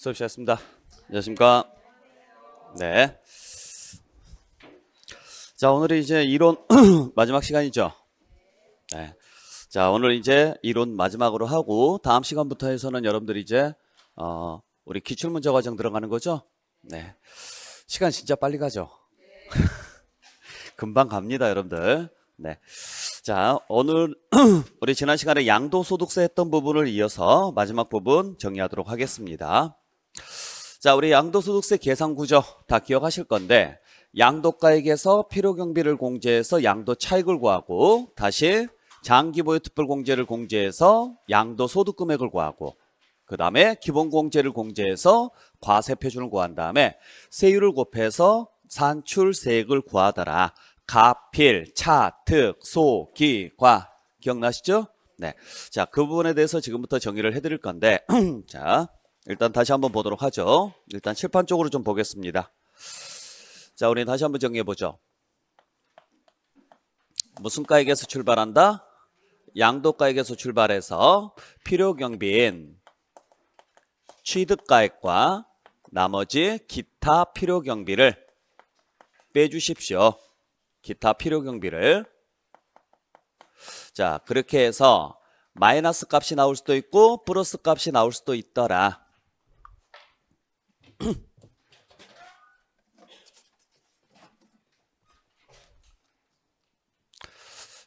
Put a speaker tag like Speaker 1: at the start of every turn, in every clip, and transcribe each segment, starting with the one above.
Speaker 1: 수업 시작했습니다. 안녕하십니까? 네. 자, 오늘은 이제 이론 마지막 시간이죠. 네. 자, 오늘 이제 이론 마지막으로 하고 다음 시간부터 해서는 여러분들이 이제 어, 우리 기출 문제 과정 들어가는 거죠? 네. 시간 진짜 빨리 가죠. 금방 갑니다, 여러분들. 네. 자, 오늘 우리 지난 시간에 양도소득세 했던 부분을 이어서 마지막 부분 정리하도록 하겠습니다. 자, 우리 양도소득세 계산 구조 다 기억하실 건데 양도가액에서 필요경비를 공제해서 양도 차익을 구하고 다시 장기보유 특별공제를 공제해서 양도소득금액을 구하고 그 다음에 기본공제를 공제해서 과세표준을 구한 다음에 세율을 곱해서 산출세액을 구하더라 가필, 차, 특, 소, 기, 과 기억나시죠? 네, 자 그 부분에 대해서 지금부터 정의를 해드릴 건데 자 일단 다시 한번 보도록 하죠. 일단 칠판 쪽으로 좀 보겠습니다. 자, 우리 다시 한번 정리해 보죠. 무슨 가액에서 출발한다? 양도가액에서 출발해서 필요경비인 취득가액과 나머지 기타 필요경비를 빼주십시오. 기타 필요경비를 자 그렇게 해서 마이너스 값이 나올 수도 있고 플러스 값이 나올 수도 있더라.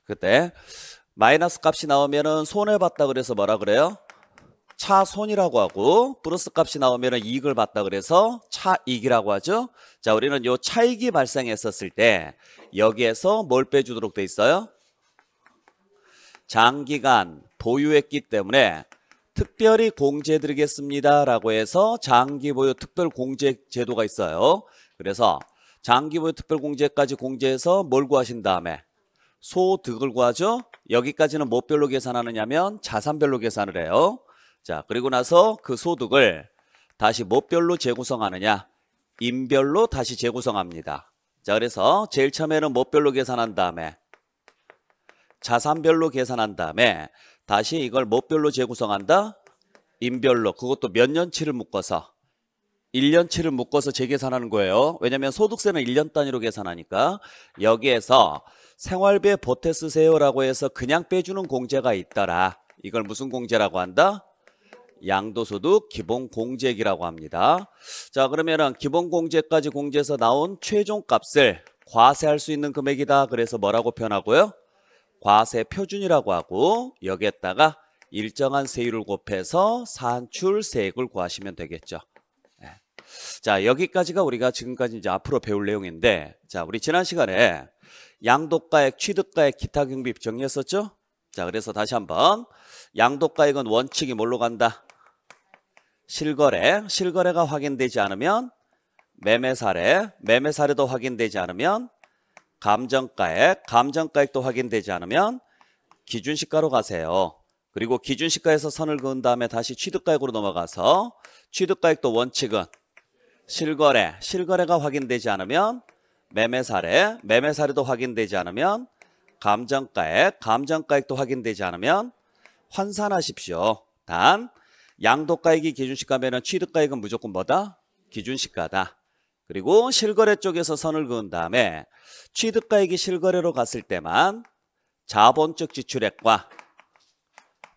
Speaker 1: 그때 마이너스 값이 나오면은 손해 봤다 그래서 뭐라 그래요? 차손이라고 하고 플러스 값이 나오면 이익을 봤다 그래서 차익이라고 하죠. 자, 우리는 요 차익이 발생했었을 때 여기에서 뭘 빼주도록 돼 있어요? 장기간 보유했기 때문에 특별히 공제해드리겠습니다. 라고 해서 장기보유 특별공제 제도가 있어요. 그래서 장기보유 특별공제까지 공제해서 뭘 구하신 다음에 소득을 구하죠. 여기까지는 뭐별로 계산하느냐면 자산별로 계산을 해요. 자 그리고 나서 그 소득을 다시 뭐별로 재구성하느냐 인별로 다시 재구성합니다. 자 그래서 제일 처음에는 뭐별로 계산한 다음에 자산별로 계산한 다음에 다시 이걸 뭐별로 재구성한다? 인별로 그것도 몇 년치를 묶어서 1년치를 묶어서 재계산하는 거예요 왜냐하면 소득세는 1년 단위로 계산하니까 여기에서 생활비에 보태 쓰세요라고 해서 그냥 빼주는 공제가 있더라 이걸 무슨 공제라고 한다? 양도소득 기본공제액이라고 합니다 자그러면 기본공제까지 공제해서 나온 최종값을 과세할 수 있는 금액이다 그래서 뭐라고 표현하고요? 과세 표준이라고 하고 여기에다가 일정한 세율을 곱해서 산출세액을 구하시면 되겠죠. 네. 자 여기까지가 우리가 지금까지 이제 앞으로 배울 내용인데 자 우리 지난 시간에 양도가액, 취득가액, 기타 경비 정리했었죠? 자 그래서 다시 한번 양도가액은 원칙이 뭘로 간다? 실거래, 실거래가 확인되지 않으면 매매 사례, 매매 사례도 확인되지 않으면 감정가액, 감정가액도 확인되지 않으면 기준시가로 가세요. 그리고 기준시가에서 선을 그은 다음에 다시 취득가액으로 넘어가서 취득가액도 원칙은 실거래, 실거래가 확인되지 않으면 매매 사례, 매매 사례도 확인되지 않으면 감정가액, 감정가액도 확인되지 않으면 환산하십시오. 단 양도가액이 기준시가면 취득가액은 무조건 뭐다? 기준시가다. 그리고 실거래 쪽에서 선을 그은 다음에 취득가액이 실거래로 갔을 때만 자본적 지출액과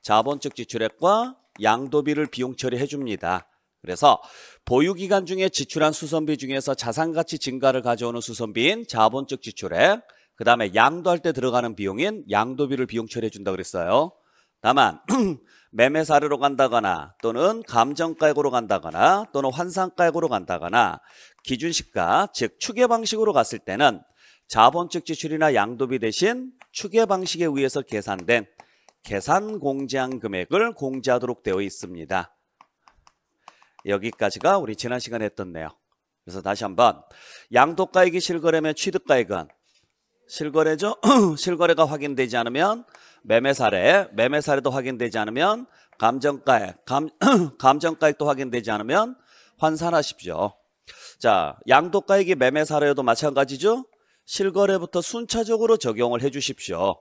Speaker 1: 자본적 지출액과 양도비를 비용 처리해 줍니다. 그래서 보유기간 중에 지출한 수선비 중에서 자산가치 증가를 가져오는 수선비인 자본적 지출액 그 다음에 양도할 때 들어가는 비용인 양도비를 비용 처리해 준다 그랬어요. 다만 매매 사례로 간다거나 또는 감정가액으로 간다거나 또는 환상가액으로 간다거나 기준시가 즉 추계 방식으로 갔을 때는 자본적 지출이나 양도비 대신 추계 방식에 의해서 계산된 계산 공제한 금액을 공제하도록 되어 있습니다. 여기까지가 우리 지난 시간에 했던 내용. 그래서 다시 한번 양도가액이 실거래면 취득가액은 실거래죠. 실거래가 확인되지 않으면 매매사례, 매매사례도 확인되지 않으면 감정가액, 감, 감정가액도 확인되지 않으면 환산하십시오. 자, 양도가액이 매매 사례에도 마찬가지죠. 실거래부터 순차적으로 적용을 해 주십시오.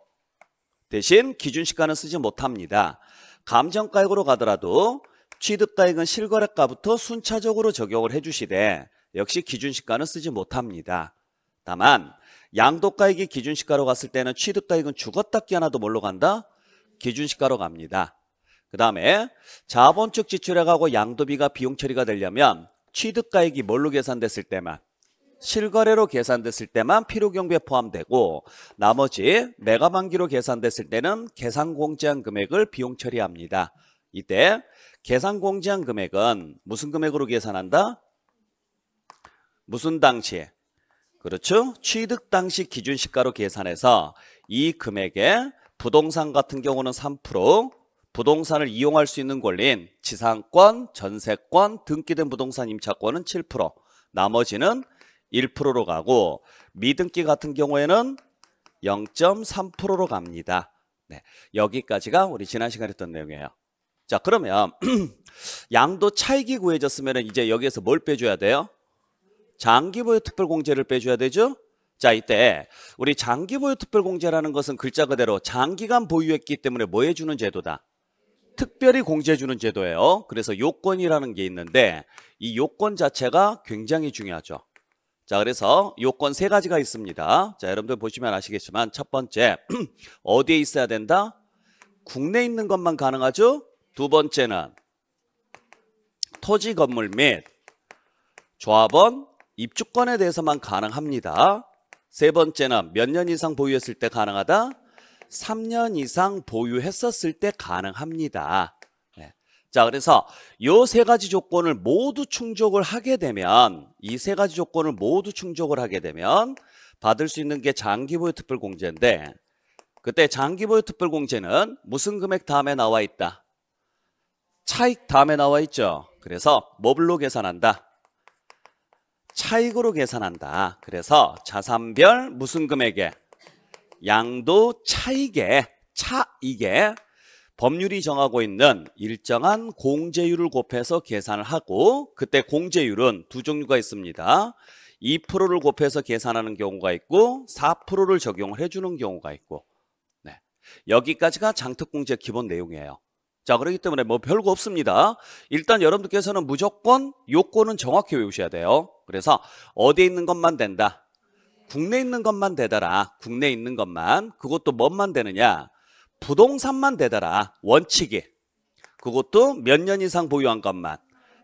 Speaker 1: 대신 기준시가는 쓰지 못합니다. 감정가액으로 가더라도 취득가액은 실거래가부터 순차적으로 적용을 해 주시되 역시 기준시가는 쓰지 못합니다. 다만 양도가액이 기준시가로 갔을 때는 취득가액은 죽었다기 하나도 뭘로 간다? 기준시가로 갑니다. 그 다음에 자본적 지출액하고 양도비가 비용 처리가 되려면 취득가액이 뭘로 계산됐을 때만 실거래로 계산됐을 때만 필요경비에 포함되고 나머지 매가만기로 계산됐을 때는 계산공제한 금액을 비용 처리합니다. 이때 계산공제한 금액은 무슨 금액으로 계산한다? 무슨 당시에? 그렇죠? 취득 당시 기준시가로 계산해서 이 금액에 부동산 같은 경우는 3%, 부동산을 이용할 수 있는 권리인 지상권, 전세권, 등기된 부동산 임차권은 7%, 나머지는 1%로 가고 미등기 같은 경우에는 0.3%로 갑니다. 네, 여기까지가 우리 지난 시간에 했던 내용이에요. 자 그러면 양도 차익이 구해졌으면 이제 여기에서 뭘 빼줘야 돼요? 장기보유 특별공제를 빼줘야 되죠? 자 이때 우리 장기보유 특별공제라는 것은 글자 그대로 장기간 보유했기 때문에 뭐 해주는 제도다? 특별히 공지해주는 제도예요. 그래서 요건이라는 게 있는데 이 요건 자체가 굉장히 중요하죠. 자 그래서 요건 세 가지가 있습니다. 자 여러분들 보시면 아시겠지만 첫 번째 어디에 있어야 된다? 국내에 있는 것만 가능하죠. 두 번째는 토지 건물 및 조합원 입주권에 대해서만 가능합니다. 세 번째는 몇 년 이상 보유했을 때 가능하다? 3년 이상 보유했었을 때 가능합니다. 네. 자, 그래서 요 세 가지 조건을 모두 충족을 하게 되면 이 세 가지 조건을 모두 충족을 하게 되면 받을 수 있는 게 장기 보유 특별 공제인데 그때 장기 보유 특별 공제는 무슨 금액 다음에 나와 있다? 차익 다음에 나와 있죠. 그래서 뭐블로 계산한다? 차익으로 계산한다. 그래서 자산별 무슨 금액에 양도 차익에 차익에 법률이 정하고 있는 일정한 공제율을 곱해서 계산을 하고 그때 공제율은 두 종류가 있습니다. 2%를 곱해서 계산하는 경우가 있고 4%를 적용을 해주는 경우가 있고 네. 여기까지가 장특공제 기본 내용이에요. 자 그렇기 때문에 뭐 별거 없습니다. 일단 여러분들께서는 무조건 요건은 정확히 외우셔야 돼요. 그래서 어디에 있는 것만 된다. 국내에 있는 것만 되더라. 국내에 있는 것만. 그것도 뭔만 되느냐? 부동산만 되더라. 원칙이. 그것도 몇 년 이상 보유한 것만.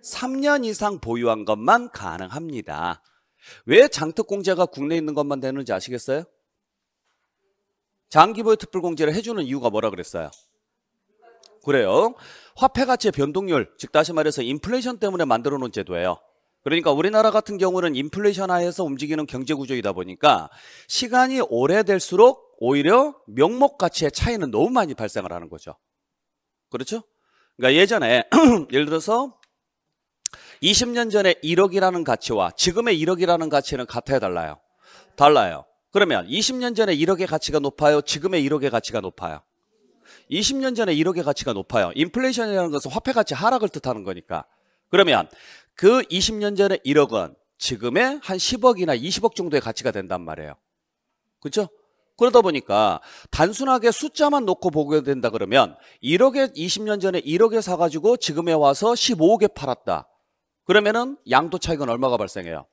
Speaker 1: 3년 이상 보유한 것만 가능합니다. 왜 장특공제가 국내에 있는 것만 되는지 아시겠어요? 장기보유 특별공제를 해주는 이유가 뭐라 그랬어요? 그래요. 화폐가치의 변동률, 즉 다시 말해서 인플레이션 때문에 만들어 놓은 제도예요. 그러니까 우리나라 같은 경우는 인플레이션하에서 움직이는 경제 구조이다 보니까 시간이 오래될수록 오히려 명목 가치의 차이는 너무 많이 발생을 하는 거죠. 그렇죠? 그러니까 예전에 예를 들어서 20년 전에 1억이라는 가치와 지금의 1억이라는 가치는 같아요, 달라요? 달라요. 그러면 20년 전에 1억의 가치가 높아요? 지금의 1억의 가치가 높아요? 20년 전에 1억의 가치가 높아요. 인플레이션이라는 것은 화폐 가치 하락을 뜻하는 거니까. 그러면 그 20년 전에 1억 원, 지금의 한 10억이나 20억 정도의 가치가 된단 말이에요. 그렇죠? 그러다 보니까 단순하게 숫자만 놓고 보게 된다 그러면 1억에 20년 전에 1억에 사가지고 지금에 와서 15억에 팔았다. 그러면은 양도 차익은 얼마가 발생해요?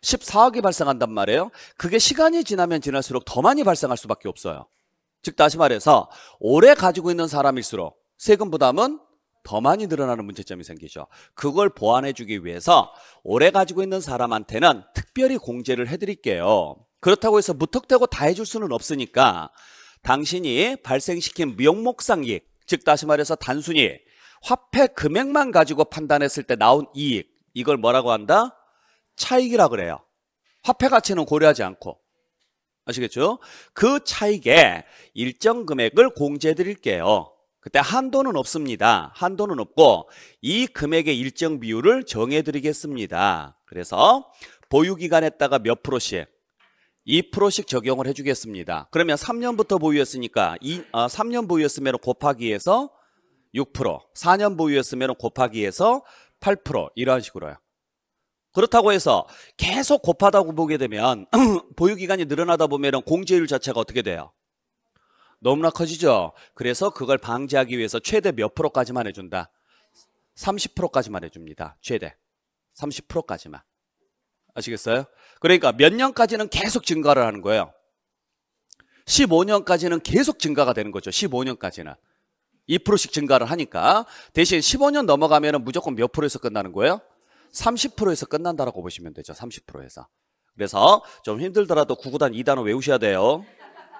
Speaker 1: 14억이 발생한단 말이에요. 그게 시간이 지나면 지날수록 더 많이 발생할 수밖에 없어요. 즉 다시 말해서 오래 가지고 있는 사람일수록 세금 부담은 더 많이 늘어나는 문제점이 생기죠. 그걸 보완해주기 위해서 오래 가지고 있는 사람한테는 특별히 공제를 해드릴게요. 그렇다고 해서 무턱대고 다 해줄 수는 없으니까 당신이 발생시킨 명목상 이익, 즉 다시 말해서 단순히 화폐 금액만 가지고 판단했을 때 나온 이익, 이걸 뭐라고 한다? 차익이라 그래요. 화폐 가치는 고려하지 않고. 아시겠죠? 그 차익에 일정 금액을 공제해 드릴게요. 그때 한도는 없습니다. 한도는 없고 이 금액의 일정 비율을 정해드리겠습니다. 그래서 보유기간에다가 몇 프로씩 2%씩 적용을 해주겠습니다. 그러면 3년부터 보유했으니까 2, 어, 3년 보유했으면 곱하기 해서 6%, 4년 보유했으면 곱하기 해서 8% 이러한 식으로요. 그렇다고 해서 계속 곱하다고 보게 되면 보유기간이 늘어나다 보면 공제율 자체가 어떻게 돼요? 너무나 커지죠. 그래서 그걸 방지하기 위해서 최대 몇 프로까지만 해준다. 30%까지만 해줍니다. 최대 30%까지만 아시겠어요? 그러니까 몇 년까지는 계속 증가를 하는 거예요. 15년까지는 계속 증가가 되는 거죠. 15년까지는 2%씩 증가를 하니까 대신 15년 넘어가면 무조건 몇 프로에서 끝나는 거예요? 30%에서 끝난다라고 보시면 되죠. 30%에서. 그래서 좀 힘들더라도 구구단 2단어 외우셔야 돼요.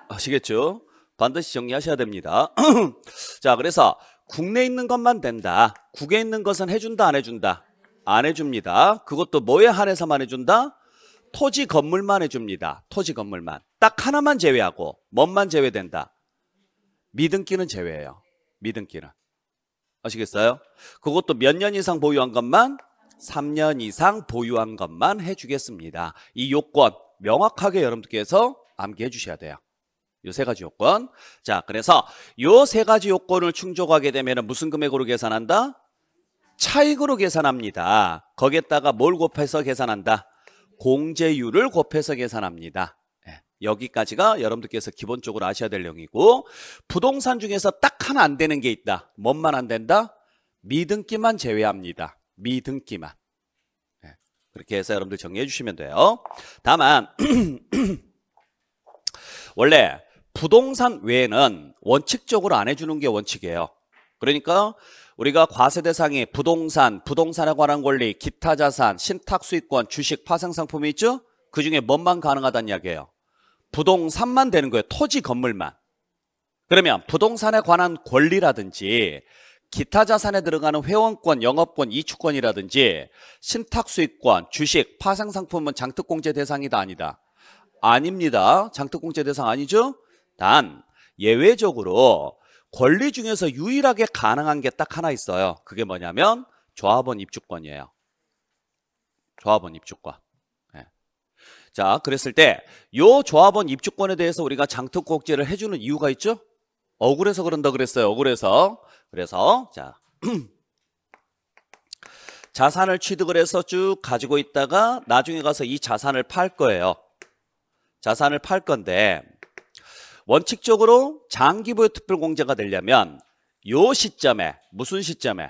Speaker 1: 아시겠죠? 반드시 정리하셔야 됩니다. 자, 그래서 국내에 있는 것만 된다. 국에 있는 것은 해준다, 안 해준다? 안 해줍니다. 그것도 뭐에 한해서만 해준다? 토지 건물만 해줍니다. 토지 건물만. 딱 하나만 제외하고, 뭔만 제외된다? 미등기는 제외해요. 미등기는. 아시겠어요? 그것도 몇 년 이상 보유한 것만 3년 이상 보유한 것만 해주겠습니다. 이 요건 명확하게 여러분들께서 암기해 주셔야 돼요. 요세 가지 요건. 자, 그래서 요 세 가지 요건을 충족하게 되면 무슨 금액으로 계산한다? 차익으로 계산합니다. 거기에다가 뭘 곱해서 계산한다? 공제율을 곱해서 계산합니다. 예, 여기까지가 여러분들께서 기본적으로 아셔야 될용이고 부동산 중에서 딱 하나 안 되는 게 있다. 뭔만 안 된다? 미등기만 제외합니다. 미등기만. 예, 그렇게 해서 여러분들 정리해 주시면 돼요. 다만 원래 부동산 외에는 원칙적으로 안 해주는 게 원칙이에요. 그러니까 우리가 과세 대상이 부동산, 부동산에 관한 권리, 기타 자산, 신탁 수익권, 주식, 파생 상품이 있죠? 그 중에 뭔만 가능하다는 이야기예요. 부동산만 되는 거예요. 토지 건물만. 그러면 부동산에 관한 권리라든지 기타 자산에 들어가는 회원권, 영업권, 이주권이라든지 신탁 수익권, 주식, 파생 상품은 장특공제 대상이다 아니다. 아닙니다. 장특공제 대상 아니죠? 단 예외적으로 권리 중에서 유일하게 가능한 게 딱 하나 있어요. 그게 뭐냐면 조합원 입주권이에요. 조합원 입주권. 네. 자, 그랬을 때 요 조합원 입주권에 대해서 우리가 장특곡제를 해주는 이유가 있죠? 억울해서 그런다 그랬어요. 억울해서. 그래서 자 자산을 취득을 해서 쭉 가지고 있다가 나중에 가서 이 자산을 팔 거예요. 자산을 팔 건데 원칙적으로 장기부의 특별공제가 되려면 요 시점에 무슨 시점에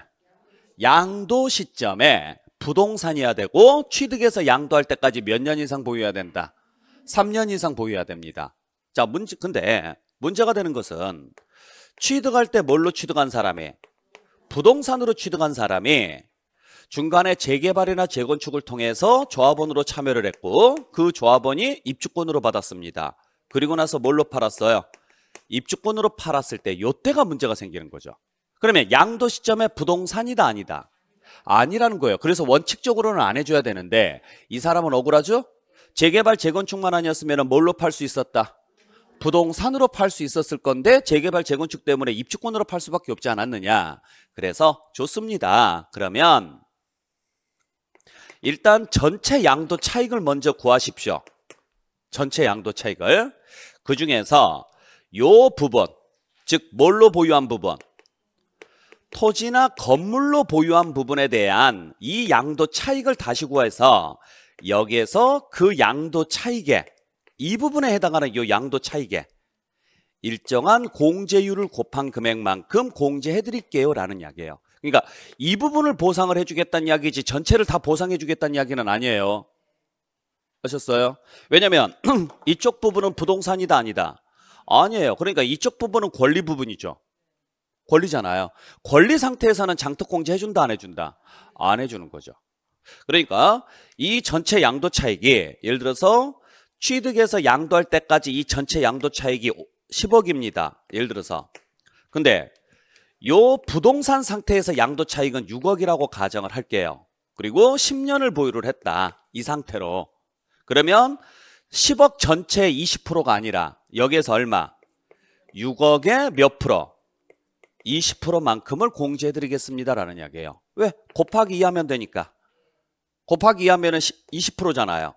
Speaker 1: 양도 시점에 부동산이어야 되고 취득해서 양도할 때까지 몇 년 이상 보유해야 된다 3년 이상 보유해야 됩니다 자 문제 근데 문제가 되는 것은 취득할 때 뭘로 취득한 사람이 부동산으로 취득한 사람이 중간에 재개발이나 재건축을 통해서 조합원으로 참여를 했고 그 조합원이 입주권으로 받았습니다 그리고 나서 뭘로 팔았어요? 입주권으로 팔았을 때요때가 문제가 생기는 거죠. 그러면 양도 시점에 부동산이다 아니다? 아니라는 거예요. 그래서 원칙적으로는 안 해줘야 되는데 이 사람은 억울하죠? 재개발 재건축만 아니었으면 뭘로 팔 수 있었다? 부동산으로 팔 수 있었을 건데 재개발 재건축 때문에 입주권으로 팔 수밖에 없지 않았느냐. 그래서 좋습니다. 그러면 일단 전체 양도 차익을 먼저 구하십시오. 전체 양도 차익을. 그 중에서 요 부분, 즉 뭘로 보유한 부분? 토지나 건물로 보유한 부분에 대한 이 양도 차익을 다시 구해서 여기에서 그 양도 차익에 이 부분에 해당하는 이 양도 차익에 일정한 공제율을 곱한 금액만큼 공제해 드릴게요 라는 이야기예요 그러니까 이 부분을 보상을 해주겠다는 이야기지 전체를 다 보상해 주겠다는 이야기는 아니에요 아셨어요? 왜냐면 이쪽 부분은 부동산이다 아니다. 아니에요. 그러니까 이쪽 부분은 권리 부분이죠. 권리잖아요. 권리 상태에서는 장특공제 해준다 안 해준다? 안 해주는 거죠. 그러니까 이 전체 양도 차익이 예를 들어서 취득해서 양도할 때까지 이 전체 양도 차익이 10억입니다. 예를 들어서. 근데 요 부동산 상태에서 양도 차익은 6억이라고 가정을 할게요. 그리고 10년을 보유를 했다. 이 상태로. 그러면 10억 전체 의 20%가 아니라 여기에서 얼마? 6억의 몇 프로? 20%만큼을 공제해드리겠습니다라는 이야기예요. 왜? 곱하기 2하면 되니까. 곱하기 2하면 은 20%잖아요.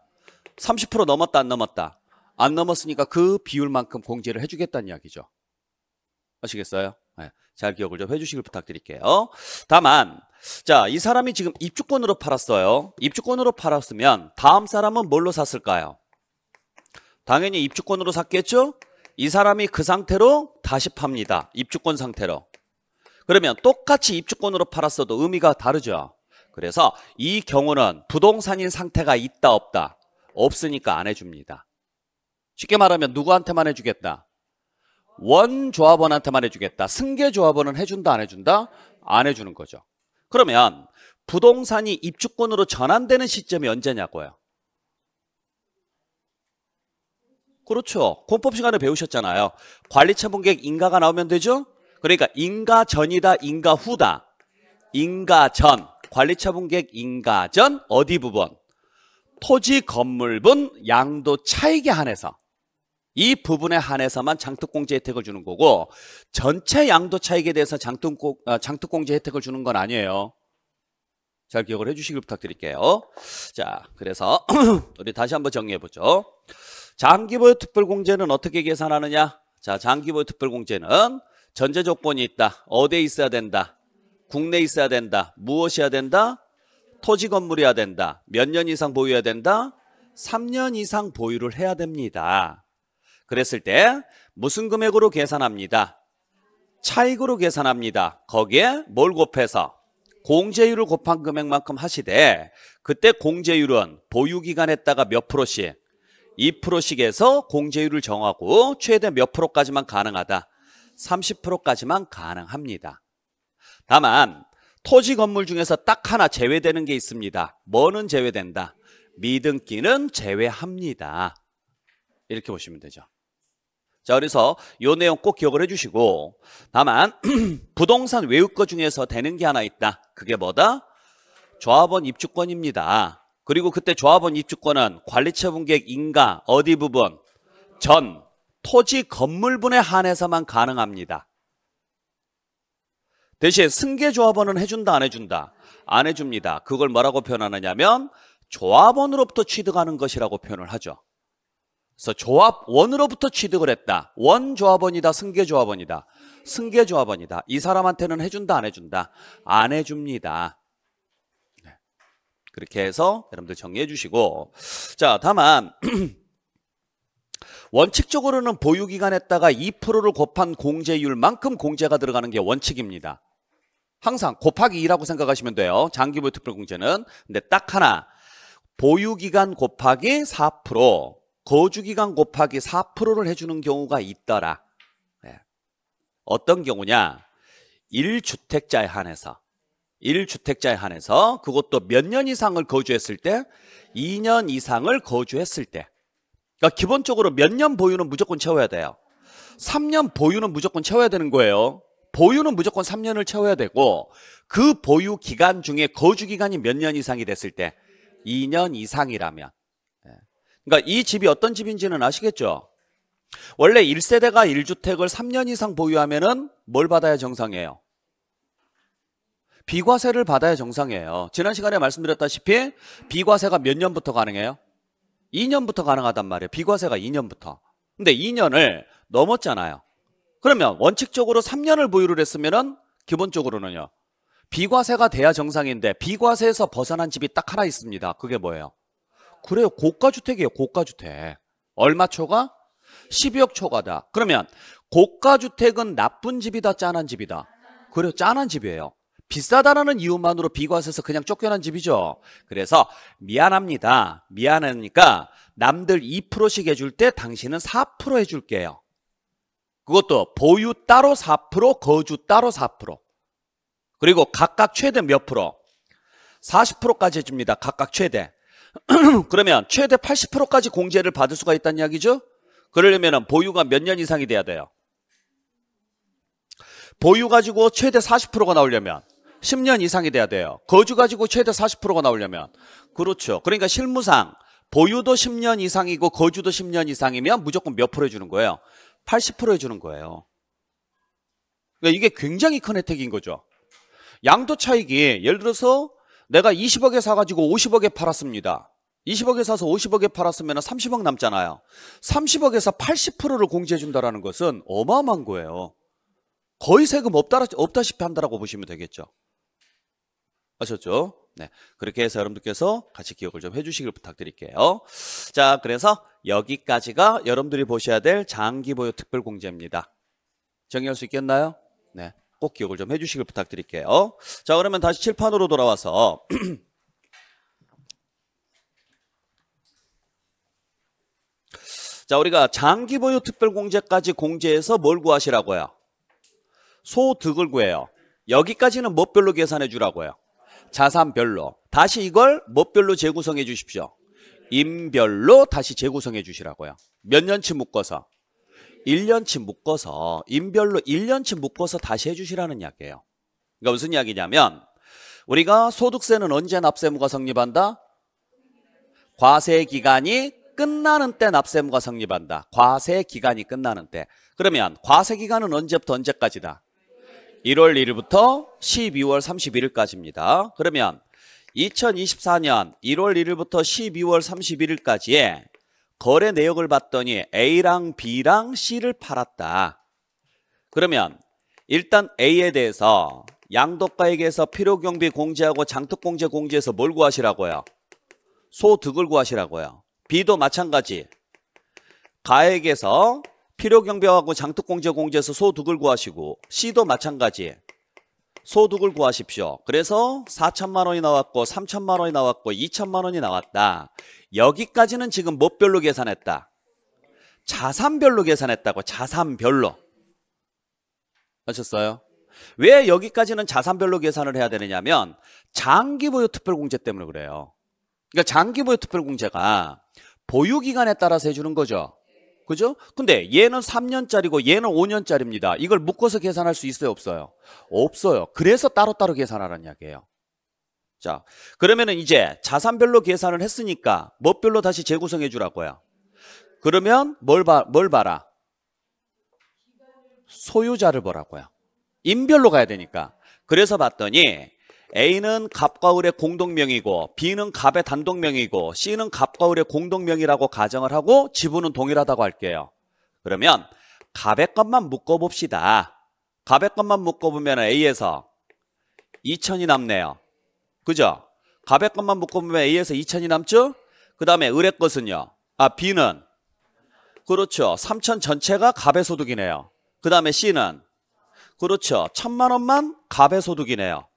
Speaker 1: 30% 넘었다 안 넘었다? 안 넘었으니까 그 비율만큼 공제를 해주겠다는 이야기죠. 아시겠어요? 네. 잘 기억을 좀 해주시길 부탁드릴게요. 다만 자, 이 사람이 지금 입주권으로 팔았어요. 입주권으로 팔았으면 다음 사람은 뭘로 샀을까요? 당연히 입주권으로 샀겠죠? 이 사람이 그 상태로 다시 팝니다. 입주권 상태로. 그러면 똑같이 입주권으로 팔았어도 의미가 다르죠. 그래서 이 경우는 부동산인 상태가 있다 없다. 없으니까 안 해줍니다. 쉽게 말하면 누구한테만 해주겠다? 원조합원한테만 해주겠다. 승계조합원은 해준다 안 해준다? 안 해주는 거죠. 그러면 부동산이 입주권으로 전환되는 시점이 언제냐고요. 그렇죠. 공법 시간에 배우셨잖아요. 관리처분계획 인가가 나오면 되죠? 그러니까 인가 전이다, 인가 후다. 인가 전. 관리처분계획 인가 전 어디 부분? 토지 건물분 양도 차익에 한해서. 이 부분에 한해서만 장특공제 혜택을 주는 거고 전체 양도 차익에 대해서 장특공, 아, 장특공제 혜택을 주는 건 아니에요. 잘 기억을 해주시길 부탁드릴게요. 자, 그래서 우리 다시 한번 정리해보죠. 장기보유 특별공제는 어떻게 계산하느냐? 자, 장기보유 특별공제는 전제 조건이 있다. 어디에 있어야 된다? 국내에 있어야 된다. 무엇이어야 된다? 토지 건물이어야 된다. 몇 년 이상 보유해야 된다? 3년 이상 보유를 해야 됩니다. 그랬을 때 무슨 금액으로 계산합니다? 차익으로 계산합니다. 거기에 뭘 곱해서? 공제율을 곱한 금액만큼 하시되 그때 공제율은 보유기간에 다가몇 프로씩? 2%씩 해서 공제율을 정하고 최대 몇 프로까지만 가능하다? 30%까지만 가능합니다. 다만 토지 건물 중에서 딱 하나 제외되는 게 있습니다. 뭐는 제외된다? 미등기는 제외합니다. 이렇게 보시면 되죠. 자, 그래서 요 내용 꼭 기억을 해주시고 다만 부동산 외국 거 중에서 되는 게 하나 있다. 그게 뭐다? 조합원 입주권입니다. 그리고 그때 조합원 입주권은 관리처분계획 인가 어디 부분? 전 토지 건물분에 한해서만 가능합니다. 대신 승계조합원은 해준다 안 해준다? 안 해줍니다. 그걸 뭐라고 표현하느냐면 조합원으로부터 취득하는 것이라고 표현을 하죠. 그래서 조합원으로부터 취득을 했다. 원 조합원이다, 승계 조합원이다. 승계 조합원이다. 이 사람한테는 해준다, 안 해준다? 안 해줍니다. 네. 그렇게 해서 여러분들 정리해 주시고 자 다만 원칙적으로는 보유기간했다가 2%를 곱한 공제율만큼 공제가 들어가는 게 원칙입니다 항상 곱하기 2라고 생각하시면 돼요 장기보유특별공제는 근데 딱 하나 보유기간 곱하기 4% 거주기간 곱하기 4%를 해주는 경우가 있더라. 네. 어떤 경우냐? 1주택자에 한해서 1주택자에 한해서 그것도 몇 년 이상을 거주했을 때 2년 이상을 거주했을 때 그러니까 기본적으로 몇 년 보유는 무조건 채워야 돼요 3년 보유는 무조건 채워야 되는 거예요 보유는 무조건 3년을 채워야 되고 그 보유 기간 중에 거주 기간이 몇 년 이상이 됐을 때 2년 이상이라면 그러니까 이 집이 어떤 집인지는 아시겠죠? 원래 1세대가 1주택을 3년 이상 보유하면은 뭘 받아야 정상이에요? 비과세를 받아야 정상이에요. 지난 시간에 말씀드렸다시피 비과세가 몇 년부터 가능해요? 2년부터 가능하단 말이에요. 비과세가 2년부터. 근데 2년을 넘었잖아요. 그러면 원칙적으로 3년을 보유를 했으면은 기본적으로는요. 비과세가 돼야 정상인데 비과세에서 벗어난 집이 딱 하나 있습니다. 그게 뭐예요? 그래요. 고가주택이에요. 고가주택. 얼마 초과? 12억 초과다. 그러면 고가주택은 나쁜 집이다, 짠한 집이다. 그래요. 짠한 집이에요. 비싸다라는 이유만으로 비과세에서 그냥 쫓겨난 집이죠. 그래서 미안합니다. 미안하니까 남들 2%씩 해줄 때 당신은 4% 해줄게요. 그것도 보유 따로 4%, 거주 따로 4%. 그리고 각각 최대 몇 프로? 40%까지 해줍니다. 각각 최대. 그러면 최대 80%까지 공제를 받을 수가 있다는 이야기죠. 그러려면 보유가 몇 년 이상이 돼야 돼요. 보유 가지고 최대 40%가 나오려면 10년 이상이 돼야 돼요. 거주 가지고 최대 40%가 나오려면 그렇죠. 그러니까 실무상 보유도 10년 이상이고 거주도 10년 이상이면 무조건 몇 프로 해주는 거예요? 80% 해주는 거예요. 그러니까 이게 굉장히 큰 혜택인 거죠. 양도 차익이 예를 들어서 내가 20억에 사가지고 50억에 팔았습니다. 20억에 사서 50억에 팔았으면 30억 남잖아요. 30억에서 80%를 공제해준다라는 것은 어마어마한 거예요. 거의 세금 없다, 없다시피 한다라고 보시면 되겠죠. 아셨죠? 네. 그렇게 해서 여러분들께서 같이 기억을 좀 해주시길 부탁드릴게요. 자, 그래서 여기까지가 여러분들이 보셔야 될 장기보유 특별공제입니다. 정리할 수 있겠나요? 네. 꼭 기억을 좀 해주시길 부탁드릴게요. 자 그러면 다시 칠판으로 돌아와서 자 우리가 장기보유 특별공제까지 공제해서 뭘 구하시라고요? 소득을 구해요. 여기까지는 뭐별로 계산해 주라고요? 자산별로. 다시 이걸 뭐별로 재구성해 주십시오. 임별로 다시 재구성해 주시라고요. 몇 년치 묶어서. 1년치 묶어서 인별로 1년치 묶어서 다시 해주시라는 이야기예요. 그러니까 무슨 이야기냐면 우리가 소득세는 언제 납세무가 성립한다? 과세 기간이 끝나는 때 납세무가 성립한다. 과세 기간이 끝나는 때. 그러면 과세 기간은 언제부터 언제까지다? 1월 1일부터 12월 31일까지입니다. 그러면 2024년 1월 1일부터 12월 31일까지에 거래 내역을 봤더니 A랑 B랑 C를 팔았다. 그러면 일단 A에 대해서 양도가액에서 필요경비 공제하고 장특공제 공제해서 뭘 구하시라고요? 소득을 구하시라고요. B도 마찬가지. 가액에서 필요경비하고 장특공제 공제해서 소득을 구하시고 C도 마찬가지. 소득을 구하십시오. 그래서 4천만 원이 나왔고 3천만 원이 나왔고 2천만 원이 나왔다. 여기까지는 지금 뭐별로 계산했다? 자산별로 계산했다고 자산별로 아셨어요? 왜 여기까지는 자산별로 계산을 해야 되느냐면 장기보유 특별공제 때문에 그래요 그러니까 장기보유 특별공제가 보유기간에 따라서 해주는 거죠 그죠? 근데 얘는 3년짜리고 얘는 5년짜리입니다 이걸 묶어서 계산할 수 있어요 없어요? 없어요 그래서 따로따로 계산하라는 이야기예요 자, 그러면은 이제 자산별로 계산을 했으니까 뭐별로 다시 재구성해 주라고요. 그러면 뭘, 봐, 뭘 봐라? 소유자를 보라고요. 인별로 가야 되니까. 그래서 봤더니 A는 갑과 을의 공동명이고 B는 갑의 단독명이고 C는 갑과 을의 공동명이라고 가정을 하고 지분은 동일하다고 할게요. 그러면 갑의 것만 묶어봅시다. 갑의 것만 묶어보면 A에서 2천이 남네요. 그죠? 갑의 것만 묶으보면 A에서 2천이 남죠? 그 다음에 을의 것은요. 아, B는 그렇죠. 3천 전체가 갑의 소득이네요. 그 다음에 C는 그렇죠. 천만 원만 갑의 소득이네요.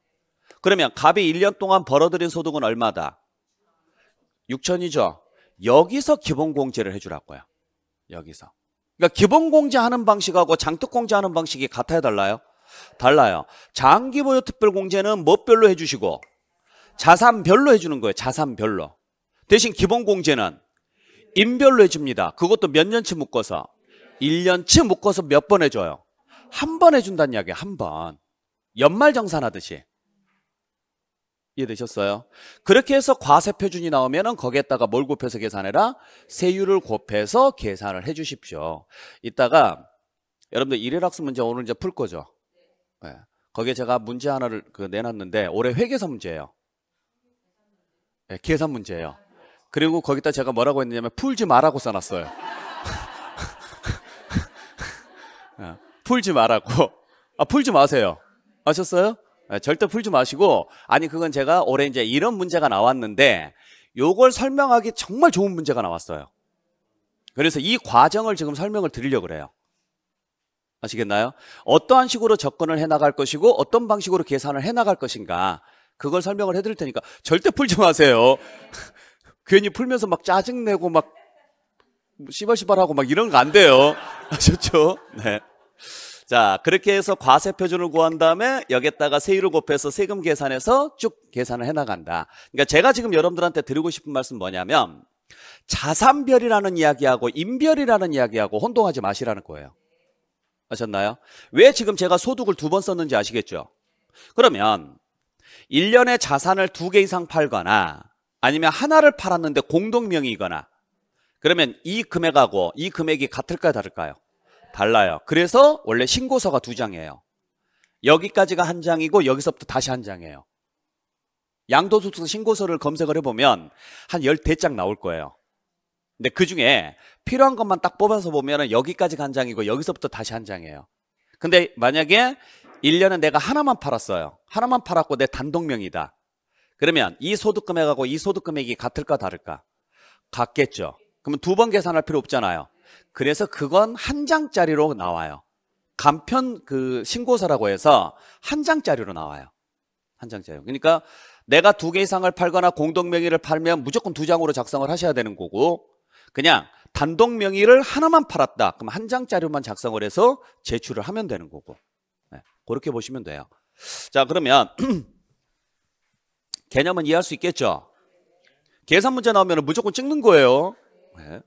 Speaker 1: 그러면 갑이 1년 동안 벌어들인 소득은 얼마다? 6천이죠. 여기서 기본공제를 해주라고요. 여기서. 그러니까 기본공제하는 방식하고 장특공제하는 방식이 같아야 달라요? 달라요. 장기보유 특별공제는 뭐별로 해주시고 자산별로 해주는 거예요. 자산별로. 대신 기본공제는 인별로 해줍니다. 그것도 몇 년치 묶어서. 1년치 묶어서 몇 번 해줘요? 한 번 해준다는 이야기예요. 한 번. 연말정산하듯이. 이해되셨어요? 그렇게 해서 과세표준이 나오면 은 거기에다가 뭘 곱해서 계산해라? 세율을 곱해서 계산을 해 주십시오. 이따가 여러분들 일일학습 문제 오늘 이제 풀 거죠? 네. 거기에 제가 문제 하나를 그 내놨는데 올해 회계사 문제예요. 네, 예, 계산 문제예요. 그리고 거기다 제가 뭐라고 했냐면 풀지 말라고 써놨어요. 예, 풀지 말라고. 아, 풀지 마세요. 아셨어요? 네, 절대 풀지 마시고 아니 그건 제가 올해 이제 이런 문제가 나왔는데 요걸 설명하기 정말 좋은 문제가 나왔어요. 그래서 이 과정을 지금 설명을 드리려고 그래요. 아시겠나요? 어떠한 식으로 접근을 해나갈 것이고 어떤 방식으로 계산을 해나갈 것인가 그걸 설명을 해드릴 테니까 절대 풀지 마세요. 괜히 풀면서 막 짜증내고 막 씨발씨발하고 막 이런 거 안 돼요. 아셨죠? 네. 자, 그렇게 해서 과세 표준을 구한 다음에 여기에다가 세율을 곱해서 세금 계산해서 쭉 계산을 해 나간다. 그러니까 제가 지금 여러분들한테 드리고 싶은 말씀 뭐냐면 자산별이라는 이야기하고 인별이라는 이야기하고 혼동하지 마시라는 거예요. 아셨나요? 왜 지금 제가 소득을 두 번 썼는지 아시겠죠? 그러면 1년에 자산을 2개 이상 팔거나 아니면 하나를 팔았는데 공동명의이거나 그러면 이 금액하고 이 금액이 같을까요 다를까요? 달라요. 그래서 원래 신고서가 두 장이에요. 여기까지가 한 장이고 여기서부터 다시 한 장이에요. 양도소득세 신고서를 검색을 해보면 한 10대짝 나올 거예요. 근데 그중에 필요한 것만 딱 뽑아서 보면 은 여기까지가 한 장이고 여기서부터 다시 한 장이에요. 근데 만약에 1년에 내가 하나만 팔았어요. 하나만 팔았고 내 단독명이다. 그러면 이 소득 금액하고 이 소득 금액이 같을까 다를까? 같겠죠. 그러면 두 번 계산할 필요 없잖아요. 그래서 그건 한 장짜리로 나와요. 간편 그 신고서라고 해서 한 장짜리로 나와요. 한 장짜리. 그러니까 내가 두 개 이상을 팔거나 공동 명의를 팔면 무조건 두 장으로 작성을 하셔야 되는 거고 그냥 단독 명의를 하나만 팔았다. 그럼 한 장짜리만 작성을 해서 제출을 하면 되는 거고. 그렇게 보시면 돼요. 자, 그러면 개념은 이해할 수 있겠죠? 계산 문제 나오면 무조건 찍는 거예요. 네.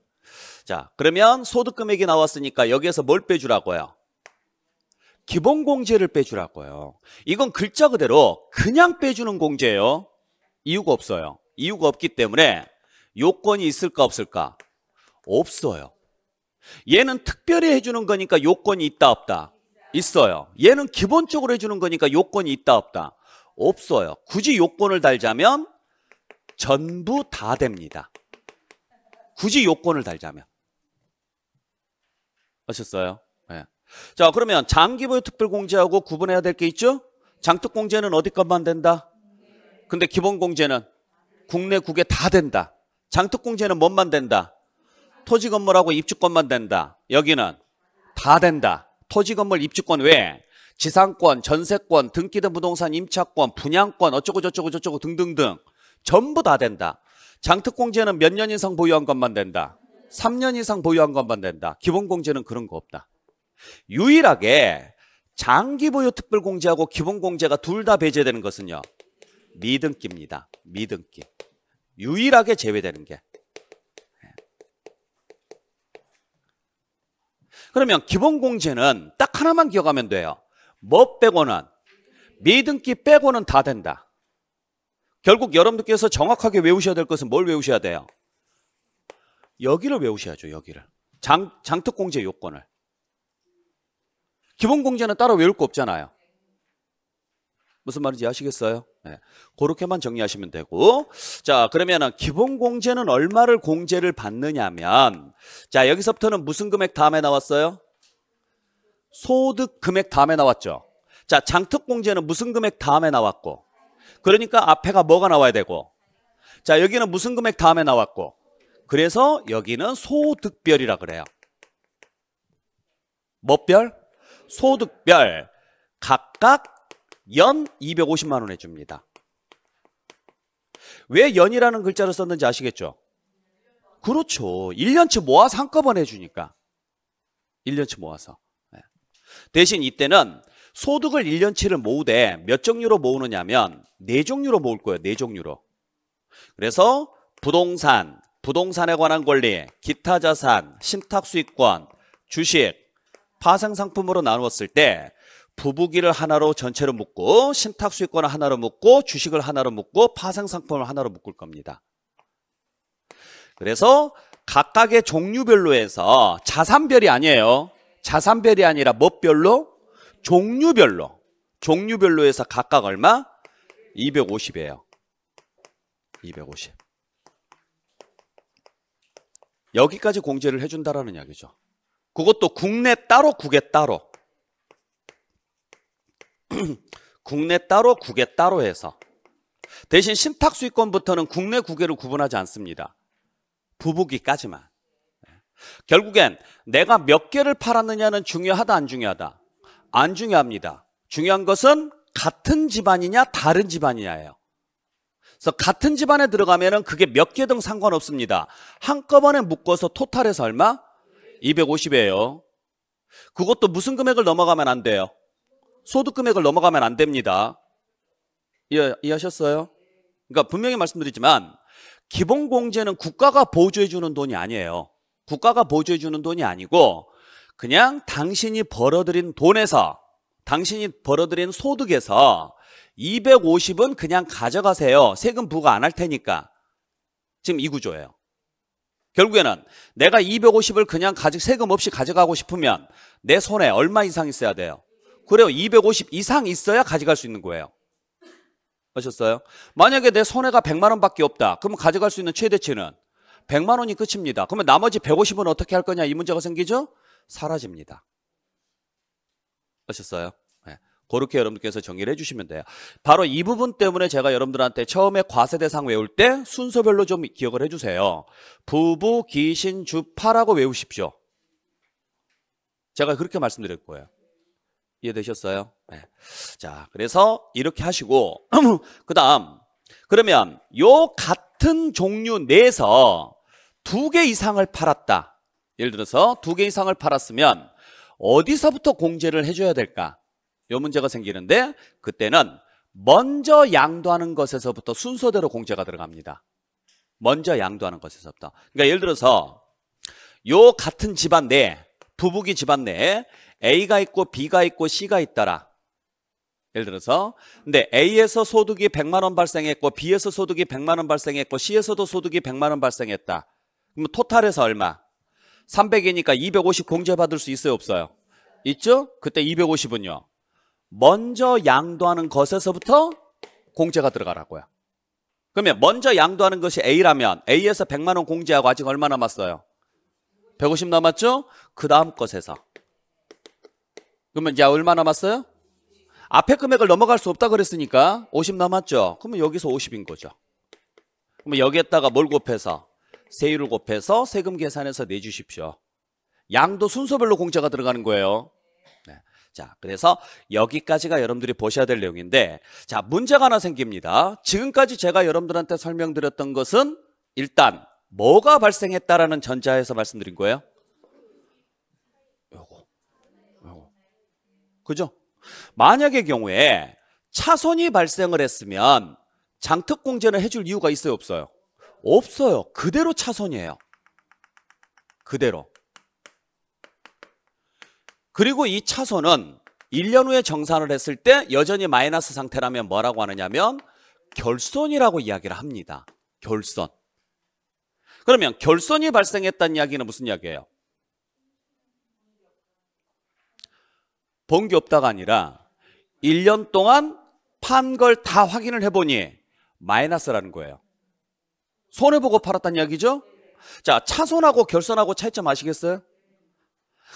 Speaker 1: 자, 그러면 소득 금액이 나왔으니까 여기에서 뭘 빼주라고요? 기본 공제를 빼주라고요. 이건 글자 그대로 그냥 빼주는 공제예요. 이유가 없어요. 이유가 없기 때문에 요건이 있을까 없을까? 없어요. 얘는 특별히 해주는 거니까 요건이 있다 없다. 있어요. 얘는 기본적으로 해주는 거니까 요건이 있다 없다? 없어요. 굳이 요건을 달자면 전부 다 됩니다. 굳이 요건을 달자면. 아셨어요? 네. 자 그러면 장기부여 특별공제하고 구분해야 될 게 있죠? 장특공제는 어디 것만 된다? 근데 기본공제는 국내 국외 다 된다. 장특공제는 뭔만 된다? 토지 건물하고 입주 권만 된다. 여기는 다 된다. 토지 건물 입주권 외 지상권, 전세권, 등기 된 부동산 임차권, 분양권 어쩌고 저쩌고 저쩌고 등등등 전부 다 된다. 장특공제는 몇 년 이상 보유한 것만 된다. 3년 이상 보유한 것만 된다. 기본공제는 그런 거 없다. 유일하게 장기 보유 특별 공제하고 기본 공제가 둘 다 배제되는 것은요. 미등기입니다. 미등기. 유일하게 제외되는 게. 그러면 기본 공제는 딱 하나만 기억하면 돼요. 뭐 빼고는 미등기 빼고는 다 된다. 결국 여러분들께서 정확하게 외우셔야 될 것은 뭘 외우셔야 돼요? 여기를 외우셔야죠. 여기를. 장, 장특공제 요건을. 기본 공제는 따로 외울 거 없잖아요. 무슨 말인지 아시겠어요? 네. 그렇게만 정리하시면 되고 자그러면 기본 공제는 얼마를 공제를 받느냐면 자 여기서부터는 무슨 금액 다음에 나왔어요? 소득 금액 다음에 나왔죠. 자 장특 공제는 무슨 금액 다음에 나왔고 그러니까 앞에가 뭐가 나와야 되고 자 여기는 무슨 금액 다음에 나왔고 그래서 여기는 소득별이라 그래요. 뭐별? 소득별 각각 연 250만 원해 줍니다. 왜 연이라는 글자를 썼는지 아시겠죠? 그렇죠. 1년치 모아서 한꺼번에 해주니까. 1년치 모아서. 네. 대신 이때는 소득을 1년치를 모으되 몇 종류로 모으느냐면 네 종류로 모을 거예요. 네 종류로. 그래서 부동산, 부동산에 관한 권리, 기타 자산, 신탁 수익권, 주식, 파생 상품으로 나누었을 때 부부기를 하나로 전체로 묶고 신탁수익권을 하나로 묶고 주식을 하나로 묶고 파생상품을 하나로 묶을 겁니다. 그래서 각각의 종류별로 해서 자산별이 아니에요. 자산별이 아니라 뭐별로? 종류별로. 종류별로 해서 각각 얼마? 250이에요. 250. 여기까지 공제를 해준다라는 이야기죠. 그것도 국내 따로 국외 따로. 국내 따로 국외 따로 해서 대신 신탁 수익권부터는 국내 국외를 구분하지 않습니다. 부부기까지만. 결국엔 내가 몇 개를 팔았느냐는 중요하다 안 중요하다. 안 중요합니다. 중요한 것은 같은 집안이냐 다른 집안이냐예요. 그래서 같은 집안에 들어가면은 그게 몇 개 등 상관없습니다. 한꺼번에 묶어서 토탈해서 얼마? 250이에요. 그것도 무슨 금액을 넘어가면 안 돼요. 소득 금액을 넘어가면 안 됩니다. 이해, 이해하셨어요? 그러니까 분명히 말씀드리지만 기본 공제는 국가가 보조해 주는 돈이 아니에요. 국가가 보조해 주는 돈이 아니고 그냥 당신이 벌어들인 돈에서 당신이 벌어들인 소득에서 250은 그냥 가져가세요. 세금 부과 안 할 테니까. 지금 이 구조예요. 결국에는 내가 250을 그냥 가지 세금 없이 가져가고 싶으면 내 손에 얼마 이상 있어야 돼요? 그래요. 250 이상 있어야 가져갈 수 있는 거예요. 아셨어요? 만약에 내 손해가 100만 원밖에 없다. 그러면 가져갈 수 있는 최대치는 100만 원이 끝입니다. 그러면 나머지 150은 어떻게 할 거냐 이 문제가 생기죠? 사라집니다. 아셨어요? 네. 그렇게 여러분께서 정리를 해주시면 돼요. 바로 이 부분 때문에 제가 여러분들한테 처음에 과세대상 외울 때 순서별로 좀 기억을 해주세요. 부부, 귀신, 주파라고 외우십시오. 제가 그렇게 말씀드릴 거예요. 이해되셨어요? 네. 자, 그래서 이렇게 하시고 그 다음 그러면 요 같은 종류 내에서 두 개 이상을 팔았다. 예를 들어서 두 개 이상을 팔았으면 어디서부터 공제를 해줘야 될까? 요 문제가 생기는데 그때는 먼저 양도하는 것에서부터 순서대로 공제가 들어갑니다. 먼저 양도하는 것에서부터. 그러니까 예를 들어서 요 같은 집안 내 부부기 집안 내에 A가 있고 B가 있고 C가 있더라. 예를 들어서 근데 A에서 소득이 100만 원 발생했고 B에서 소득이 100만 원 발생했고 C에서도 소득이 100만 원 발생했다. 그럼 토탈에서 얼마? 300이니까 250 공제받을 수 있어요 없어요? 있죠? 그때 250은요. 먼저 양도하는 것에서부터 공제가 들어가라고요. 그러면 먼저 양도하는 것이 A라면 A에서 100만 원 공제하고 아직 얼마 남았어요? 150 남았죠? 그 다음 것에서 그러면 야 얼마 남았어요? 앞에 금액을 넘어갈 수 없다 그랬으니까 50 남았죠. 그러면 여기서 50인 거죠. 그러면 여기에다가 뭘 곱해서 세율을 곱해서 세금 계산해서 내주십시오. 양도 순서별로 공제가 들어가는 거예요. 네. 자, 그래서 여기까지가 여러분들이 보셔야 될 내용인데, 자, 문제가 하나 생깁니다. 지금까지 제가 여러분들한테 설명드렸던 것은 일단 뭐가 발생했다라는 전자에서 말씀드린 거예요? 그죠? 만약의 경우에 차선이 발생을 했으면 장특 공제를 해줄 이유가 있어요 없어요? 없어요. 그대로 차선이에요. 그대로. 그리고 이 차선은 1년 후에 정산을 했을 때 여전히 마이너스 상태라면 뭐라고 하느냐면 결손이라고 이야기를 합니다. 결손. 그러면 결손이 발생했다는 이야기는 무슨 이야기예요? 본게 없다가 아니라 1년 동안 판 걸 다 확인을 해보니 마이너스라는 거예요. 손해보고 팔았다는 이야기죠? 자, 차손하고 결손하고 차이점 아시겠어요?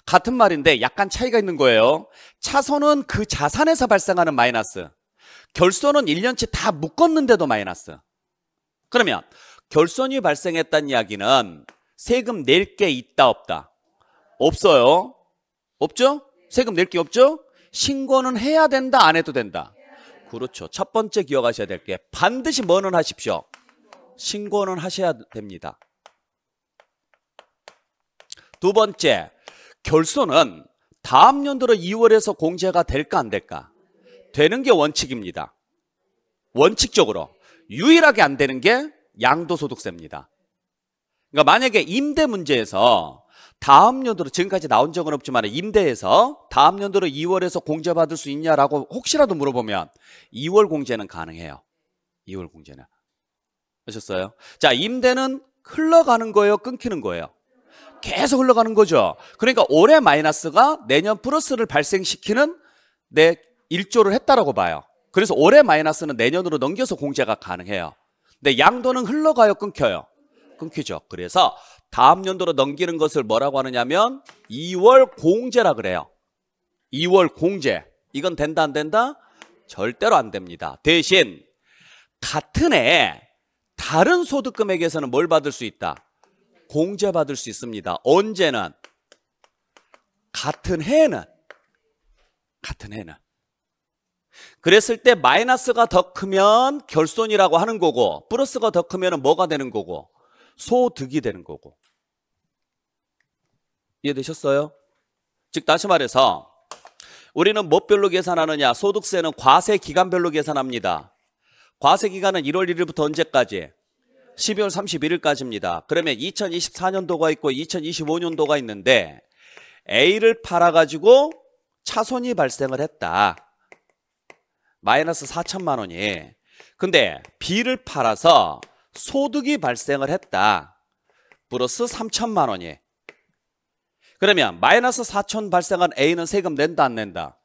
Speaker 1: 같은 말인데 약간 차이가 있는 거예요. 차손은 그 자산에서 발생하는 마이너스. 결손은 1년치 다 묶었는데도 마이너스. 그러면 결손이 발생했다는 이야기는 세금 낼 게 있다 없다? 없어요. 없죠? 세금 낼 게 없죠? 신고는 해야 된다, 안 해도 된다? 그렇죠. 첫 번째 기억하셔야 될 게 반드시 뭐는 하십시오. 신고는 하셔야 됩니다. 두 번째, 결손은 다음 연도로 2월에서 공제가 될까 안 될까? 되는 게 원칙입니다. 원칙적으로 유일하게 안 되는 게 양도소득세입니다. 그러니까 만약에 임대 문제에서 다음 연도로 지금까지 나온 적은 없지만 임대에서 다음 연도로 2월에서 공제받을 수 있냐라고 혹시라도 물어보면 2월 공제는 가능해요. 2월 공제는. 아셨어요? 자, 임대는 흘러가는 거예요, 끊기는 거예요. 계속 흘러가는 거죠. 그러니까 올해 마이너스가 내년 플러스를 발생시키는 내 일조를 했다라고 봐요. 그래서 올해 마이너스는 내년으로 넘겨서 공제가 가능해요. 근데 양도는 흘러가요, 끊겨요. 끊기죠. 그래서 다음 연도로 넘기는 것을 뭐라고 하느냐면 2월 공제라 그래요. 2월 공제. 이건 된다 안 된다? 절대로 안 됩니다. 대신 같은 해 다른 소득 금액에서는 뭘 받을 수 있다? 공제 받을 수 있습니다. 언제는 같은 해에는 같은 해는 그랬을 때 마이너스가 더 크면 결손이라고 하는 거고 플러스가 더 크면 뭐가 되는 거고 소득이 되는 거고 이해되셨어요? 즉 다시 말해서 우리는 뭐별로 계산하느냐? 소득세는 과세 기간별로 계산합니다. 과세 기간은 1월 1일부터 언제까지? 12월 31일까지입니다. 그러면 2024년도가 있고 2025년도가 있는데 A를 팔아가지고 차손이 발생을 했다. 마이너스 4천만 원이. 근데 B를 팔아서 소득이 발생을 했다. 플러스 3천만 원이. 그러면 마이너스 4천 발생한 A는 세금 낸다 안 낸다?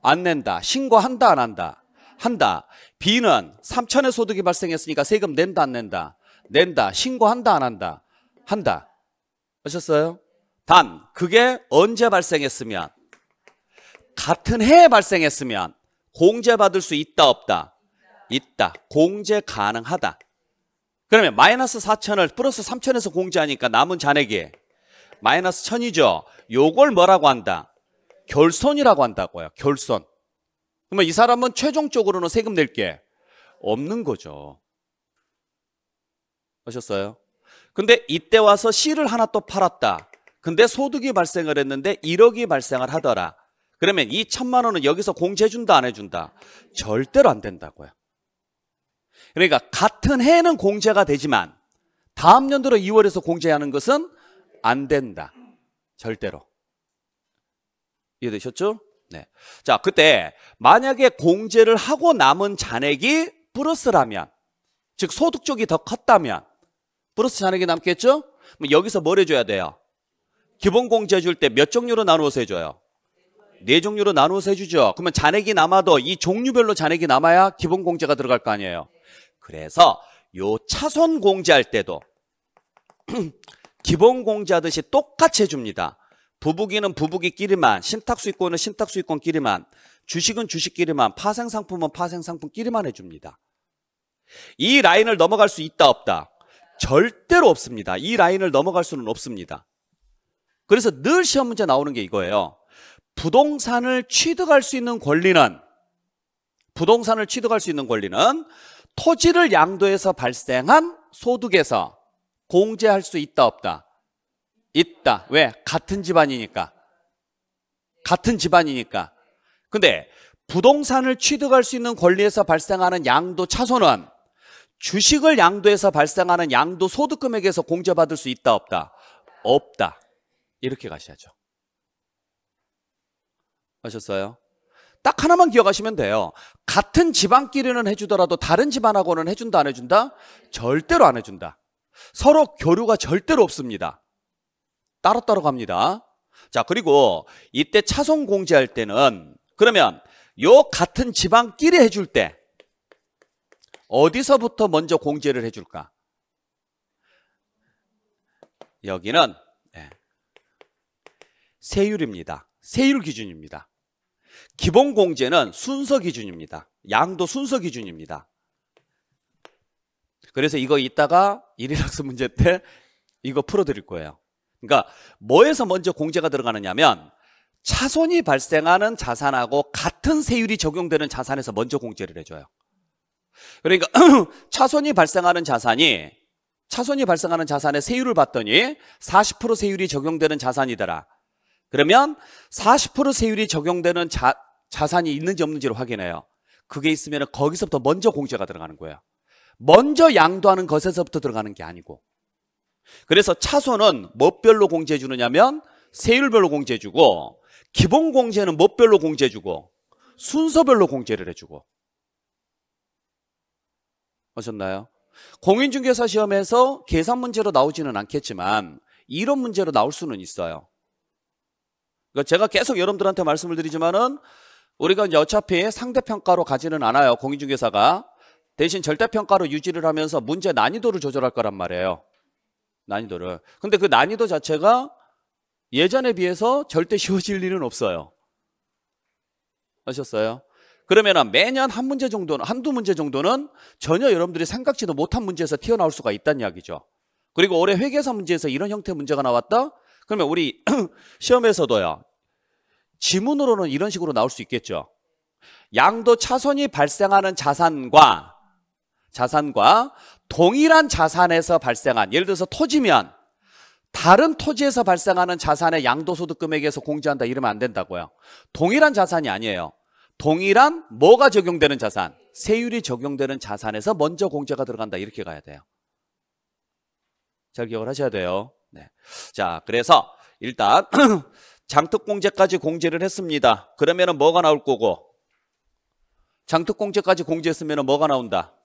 Speaker 1: 안 낸다. 신고한다 안 한다? 한다. B는 3천의 소득이 발생했으니까 세금 낸다 안 낸다? 낸다. 신고한다 안 한다? 한다. 아셨어요? 단 그게 언제 발생했으면 같은 해에 발생했으면 공제받을 수 있다 없다? 있다. 공제 가능하다. 그러면 마이너스 4천을 플러스 3천에서 공제하니까 남은 잔액이 마이너스 1000이죠. 요걸 뭐라고 한다? 결손이라고 한다고요. 결손. 그러면 이 사람은 최종적으로는 세금 낼 게 없는 거죠. 아셨어요? 근데 이때 와서 씨를 하나 또 팔았다. 근데 소득이 발생을 했는데 1억이 발생을 하더라. 그러면 이 천만 원은 여기서 공제해준다 안 해준다? 절대로 안 된다고요. 그러니까 같은 해는 공제가 되지만 다음 연도로 2월에서 공제하는 것은 안 된다. 절대로. 이해되셨죠? 네. 자, 그때 만약에 공제를 하고 남은 잔액이 플러스라면 즉 소득 쪽이 더 컸다면 플러스 잔액이 남겠죠? 그럼 여기서 뭘 해줘야 돼요? 기본 공제 해줄 때 몇 종류로 나누어서 해줘요? 네 종류로 나누어서 해주죠. 그러면 잔액이 남아도 이 종류별로 잔액이 남아야 기본 공제가 들어갈 거 아니에요. 그래서 요 차손 공제할 때도 기본 공제하듯이 똑같이 해줍니다. 부부기는 부부기끼리만, 신탁수익권은 신탁수익권끼리만, 주식은 주식끼리만, 파생상품은 파생상품끼리만 해줍니다. 이 라인을 넘어갈 수 있다 없다? 절대로 없습니다. 이 라인을 넘어갈 수는 없습니다. 그래서 늘 시험 문제 나오는 게 이거예요. 부동산을 취득할 수 있는 권리는 부동산을 취득할 수 있는 권리는 토지를 양도해서 발생한 소득에서 공제할 수 있다 없다? 있다. 왜? 같은 집안이니까. 같은 집안이니까. 근데 부동산을 취득할 수 있는 권리에서 발생하는 양도 차손은 주식을 양도해서 발생하는 양도 소득금액에서 공제받을 수 있다 없다? 없다. 이렇게 가셔야죠. 아셨어요? 딱 하나만 기억하시면 돼요. 같은 집안끼리는 해주더라도 다른 집안하고는 해준다 안 해준다? 절대로 안 해준다. 서로 교류가 절대로 없습니다. 따로따로 갑니다. 자, 그리고 이때 차송 공제할 때는 그러면 요 같은 지방끼리 해줄 때 어디서부터 먼저 공제를 해줄까? 여기는 예, 세율입니다. 세율 기준입니다. 기본 공제는 순서 기준입니다. 양도 순서 기준입니다. 그래서 이거 이따가 일일학습 문제 때 이거 풀어드릴 거예요. 그러니까 뭐에서 먼저 공제가 들어가느냐면 차손이 발생하는 자산하고 같은 세율이 적용되는 자산에서 먼저 공제를 해줘요. 그러니까 차손이 발생하는 자산이 차손이 발생하는 자산의 세율을 봤더니 40% 세율이 적용되는 자산이더라. 그러면 40% 세율이 적용되는 자, 자산이 있는지 없는지를 확인해요. 그게 있으면 거기서부터 먼저 공제가 들어가는 거예요. 먼저 양도하는 것에서부터 들어가는 게 아니고 그래서 차손은 뭐별로 공제해 주느냐면 세율별로 공제해 주고 기본 공제는 뭐별로 공제해 주고 순서별로 공제를 해 주고 하셨나요 공인중개사 시험에서 계산 문제로 나오지는 않겠지만 이런 문제로 나올 수는 있어요. 그러니까 제가 계속 여러분들한테 말씀을 드리지만은 우리가 이제 어차피 상대평가로 가지는 않아요. 공인중개사가. 대신 절대평가로 유지를 하면서 문제 난이도를 조절할 거란 말이에요. 난이도를. 근데 그 난이도 자체가 예전에 비해서 절대 쉬워질 일은 없어요. 아셨어요? 그러면 매년 한 문제 정도는, 한두 문제 정도는 전혀 여러분들이 생각지도 못한 문제에서 튀어나올 수가 있다는 이야기죠. 그리고 올해 회계사 문제에서 이런 형태의 문제가 나왔다? 그러면 우리 시험에서도요. 지문으로는 이런 식으로 나올 수 있겠죠. 양도 차손이 발생하는 자산과 자산과 동일한 자산에서 발생한 예를 들어서 토지면 다른 토지에서 발생하는 자산의 양도소득 금액에서 공제한다 이러면 안 된다고요. 동일한 자산이 아니에요. 동일한 뭐가 적용되는 자산? 세율이 적용되는 자산에서 먼저 공제가 들어간다 이렇게 가야 돼요. 잘 기억을 하셔야 돼요. 네. 자, 그래서 일단 장특공제까지 공제를 했습니다. 그러면은 뭐가 나올 거고? 장특공제까지 공제했으면 뭐가 나온다?